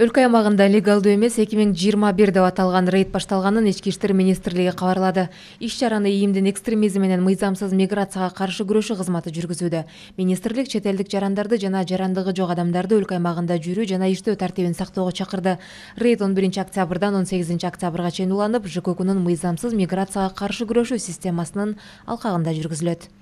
өлкө аймагында легалдуу эмес эки миң жыйырма бир деп аталган рейд башталганын ички иштер министрлиги кабарлады иш чараны иимдин экстремизм менен мыйзамсыз миграцияга каршы күрөшүү кызматы жүргүзүүдө министрлик чет элдик жарандарды жана жарандыгы жок адамдарды өлкө аймагында жүрүү жана иштөө тартибин сактоого чакырды рейд он биринчи октябрдан он сегизинчи октябрга чейин уланып жккунун мыйзамсыз миграцияга каршы күрөшүү системасынын алкагында жүргүзүлөт